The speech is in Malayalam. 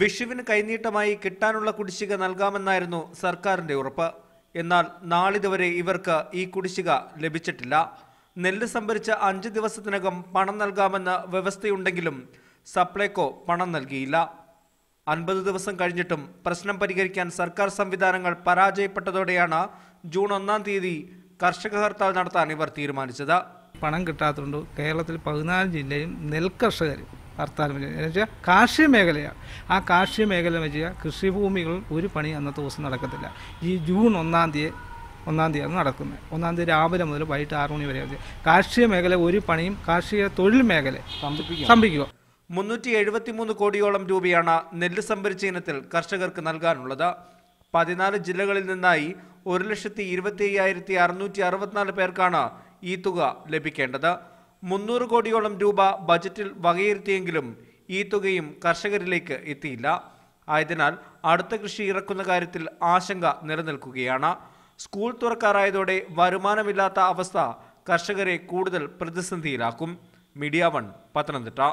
വിഷുവിന് കൈനീട്ടമായി കിട്ടാനുള്ള കുടിശ്ശിക നൽകാമെന്നായിരുന്നു സർക്കാരിന്റെ ഉറപ്പ് എന്നാൽ നാളിതുവരെ ഇവർക്ക് ഈ കുടിശ്ശിക ലഭിച്ചിട്ടില്ല നെല്ല് സംഭരിച്ച അഞ്ച് ദിവസത്തിനകം പണം നൽകാമെന്ന വ്യവസ്ഥയുണ്ടെങ്കിലും സപ്ലൈകോ പണം നൽകിയില്ല അൻപത് ദിവസം കഴിഞ്ഞിട്ടും പ്രശ്നം പരിഹരിക്കാൻ സർക്കാർ സംവിധാനങ്ങൾ പരാജയപ്പെട്ടതോടെയാണ് ജൂൺ ഒന്നാം തീയതി കർഷക ഹർത്താൽ നടത്താൻ ഇവർ തീരുമാനിച്ചത് പണം കിട്ടാത്തതുകൊണ്ട് കേരളത്തിൽ പതിനാല് ജില്ലയും നെൽകർഷകരും ഹർത്താൽ എന്ന് വെച്ചാൽ കാർഷിക മേഖലയാണ് ആ കാർഷിക മേഖല എന്ന് വെച്ചാൽ കൃഷിഭൂമികൾ ഒരു പണി അന്നത്തെ ദിവസം നടക്കത്തില്ല ഈ ജൂൺ ഒന്നാം തീയതി ഒന്നാം തീയതിയാണ് നടക്കുന്നത് ഒന്നാം തീയതി രാവിലെ മുതൽ വൈകിട്ട് ആറു മണി വരെ കാർഷിക മേഖല ഒരു പണിയും കാർഷിക തൊഴിൽ മേഖല സ്തംഭിക്കുക മുന്നൂറ്റി എഴുപത്തിമൂന്ന് കോടിയോളം രൂപയാണ് നെല്ല് സംഭരിച്ച ഇനത്തിൽ കർഷകർക്ക് നൽകാനുള്ളത് പതിനാല് ജില്ലകളിൽ നിന്നായി ഒരു ലക്ഷത്തി ഇരുപത്തി അയ്യായിരത്തി അറുന്നൂറ്റി അറുപത്തിനാല് പേർക്കാണ് ഈ തുക ലഭിക്കേണ്ടത് മുന്നൂറ് കോടിയോളം രൂപ ബജറ്റിൽ വകയിരുത്തിയെങ്കിലും ഈ തുകയും കർഷകരിലേക്ക് എത്തിയില്ല ആയതിനാൽ അടുത്ത കൃഷി ഇറക്കുന്ന കാര്യത്തിൽ ആശങ്ക നിലനിൽക്കുകയാണ് സ്കൂൾ തുറക്കാറായതോടെ വരുമാനമില്ലാത്ത അവസ്ഥ കർഷകരെ കൂടുതൽ പ്രതിസന്ധിയിലാക്കും മീഡിയ വൺ പത്തനംതിട്ട